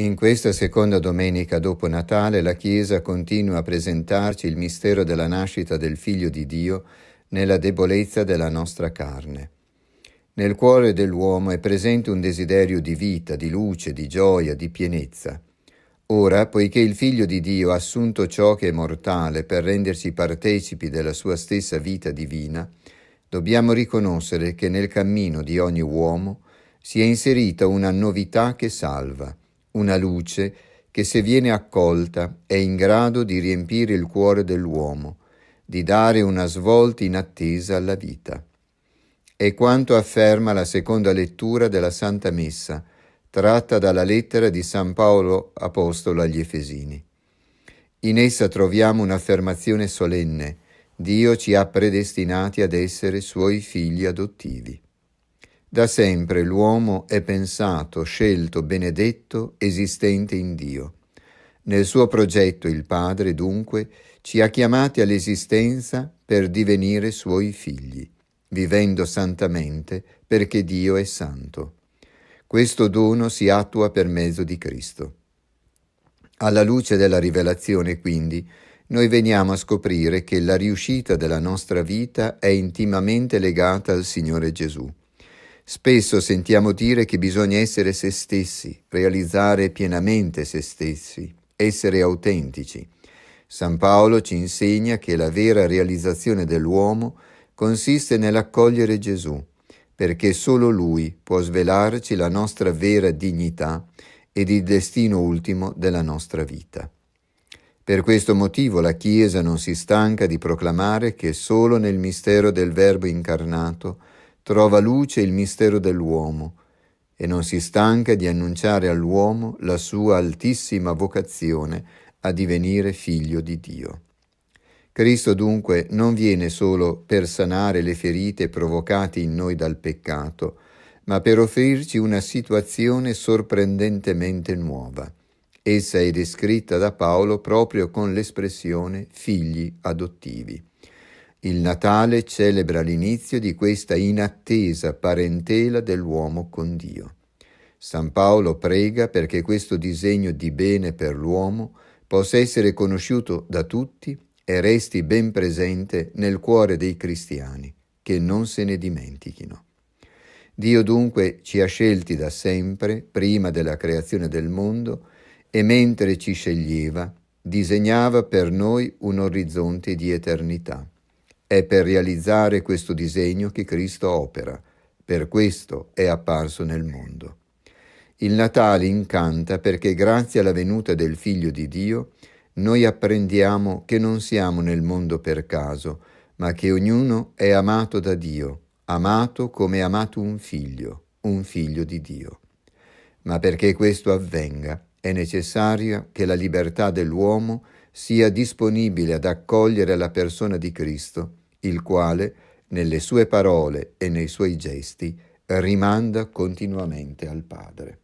In questa seconda domenica dopo Natale la Chiesa continua a presentarci il mistero della nascita del Figlio di Dio nella debolezza della nostra carne. Nel cuore dell'uomo è presente un desiderio di vita, di luce, di gioia, di pienezza. Ora, poiché il Figlio di Dio ha assunto ciò che è mortale per renderci partecipi della sua stessa vita divina, dobbiamo riconoscere che nel cammino di ogni uomo si è inserita una novità che salva, una luce che se viene accolta è in grado di riempire il cuore dell'uomo, di dare una svolta inattesa alla vita. È quanto afferma la seconda lettura della Santa Messa, tratta dalla lettera di San Paolo Apostolo agli Efesini. In essa troviamo un'affermazione solenne, Dio ci ha predestinati ad essere suoi figli adottivi. Da sempre l'uomo è pensato, scelto, benedetto, esistente in Dio. Nel suo progetto il Padre, dunque, ci ha chiamati all'esistenza per divenire suoi figli, vivendo santamente perché Dio è santo. Questo dono si attua per mezzo di Cristo. Alla luce della rivelazione, quindi, noi veniamo a scoprire che la riuscita della nostra vita è intimamente legata al Signore Gesù. Spesso sentiamo dire che bisogna essere se stessi, realizzare pienamente se stessi, essere autentici. San Paolo ci insegna che la vera realizzazione dell'uomo consiste nell'accogliere Gesù, perché solo Lui può svelarci la nostra vera dignità ed il destino ultimo della nostra vita. Per questo motivo la Chiesa non si stanca di proclamare che solo nel mistero del Verbo incarnato trova luce il mistero dell'uomo e non si stanca di annunciare all'uomo la sua altissima vocazione a divenire figlio di Dio. Cristo dunque non viene solo per sanare le ferite provocate in noi dal peccato, ma per offrirci una situazione sorprendentemente nuova. Essa è descritta da Paolo proprio con l'espressione figli adottivi. Il Natale celebra l'inizio di questa inattesa parentela dell'uomo con Dio. San Paolo prega perché questo disegno di bene per l'uomo possa essere conosciuto da tutti e resti ben presente nel cuore dei cristiani, che non se ne dimentichino. Dio dunque ci ha scelti da sempre, prima della creazione del mondo, e mentre ci sceglieva, disegnava per noi un orizzonte di eternità. È per realizzare questo disegno che Cristo opera, per questo è apparso nel mondo. Il Natale incanta perché grazie alla venuta del Figlio di Dio noi apprendiamo che non siamo nel mondo per caso, ma che ognuno è amato da Dio, amato come è amato un figlio, un figlio di Dio. Ma perché questo avvenga è necessario che la libertà dell'uomo sia disponibile ad accogliere la persona di Cristo il quale nelle sue parole e nei suoi gesti rimanda continuamente al Padre.